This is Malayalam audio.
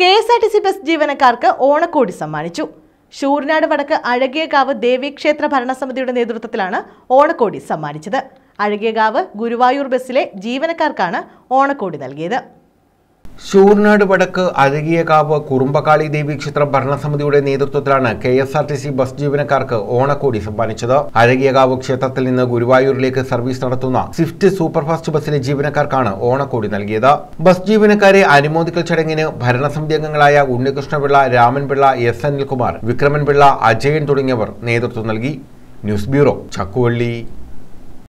K S R T C bus ജീവനക്കാർക്ക് ഓണക്കോടി സമ്മാനിച്ചു ഷൂർനാട് വടക്ക് അഴകിയകാവ് ദേവീക്ഷേത്ര ഭരണസമിതിയുടെ നേതൃത്വത്തിലാണ് ഓണക്കോടി സമ്മാനിച്ചത് അഴകിയകാവ് ഗുരുവായൂർ ബസ്സിലെ ജീവനക്കാർക്കാണ് ഓണക്കോടി നൽകിയത് ശൂർനാട് വടക്ക് അഴകിയകാവ് കുറുമ്പക്കാളി ദേവീക്ഷേത്രം ഭരണസമിതിയുടെ നേതൃത്വത്തിലാണ് K S R T C bus ജീവനക്കാർക്ക് ഓണക്കോടി സമ്മാനിച്ചത് അഴകിയകാവ് ക്ഷേത്രത്തിൽ നിന്ന് ഗുരുവായൂരിലേക്ക് സർവീസ് നടത്തുന്ന സ്വിഫ്റ്റ് സൂപ്പർഫാസ്റ്റ് ബസ്സിലെ ജീവനക്കാർക്കാണ് ഓണക്കോടി നൽകിയത് ബസ് ജീവനക്കാരെ അനുമോദിക്കൽ ചടങ്ങിന് ഭരണസമിതി അംഗങ്ങളായ ഉണ്ണികൃഷ്ണപിള്ള രാമൻപിള്ള എസ് അനിൽകുമാർ വിക്രമൻപിള്ള അജയൻ തുടങ്ങിയവർ നേതൃത്വം നൽകി ന്യൂസ് ബ്യൂറോ ചക്കുവള്ളി